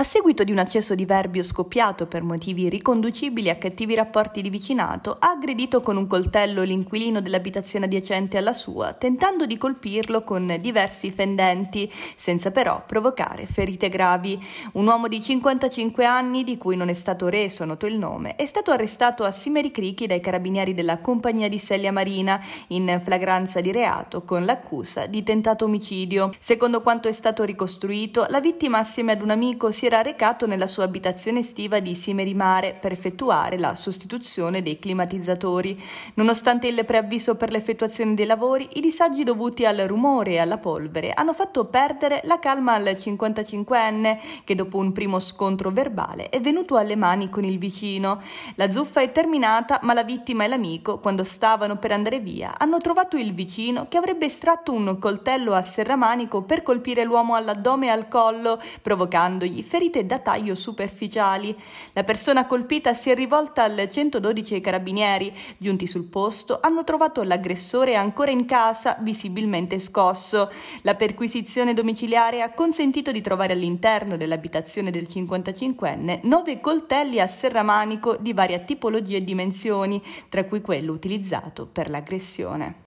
A seguito di un accesso di verbio scoppiato per motivi riconducibili a cattivi rapporti di vicinato, ha aggredito con un coltello l'inquilino dell'abitazione adiacente alla sua, tentando di colpirlo con diversi fendenti, senza però provocare ferite gravi. Un uomo di 55 anni, di cui non è stato reso noto il nome, è stato arrestato a Simeri Crichi dai carabinieri della compagnia di Sellia Marina in flagranza di reato con l'accusa di tentato omicidio. Secondo quanto è stato ricostruito, la vittima assieme ad un amico si è era recato nella sua abitazione estiva di Simerimare per effettuare la sostituzione dei climatizzatori. Nonostante il preavviso per l'effettuazione dei lavori, i disagi dovuti al rumore e alla polvere hanno fatto perdere la calma al 55enne che dopo un primo scontro verbale è venuto alle mani con il vicino. La zuffa è terminata, ma la vittima e l'amico, quando stavano per andare via, hanno trovato il vicino che avrebbe estratto un coltello a serramanico per colpire l'uomo all'addome e al collo, provocandogli ferite ferite da taglio superficiali. La persona colpita si è rivolta al 112 ai carabinieri. Giunti sul posto hanno trovato l'aggressore ancora in casa, visibilmente scosso. La perquisizione domiciliare ha consentito di trovare all'interno dell'abitazione del 55enne nove coltelli a serramanico di varia tipologia e dimensioni, tra cui quello utilizzato per l'aggressione.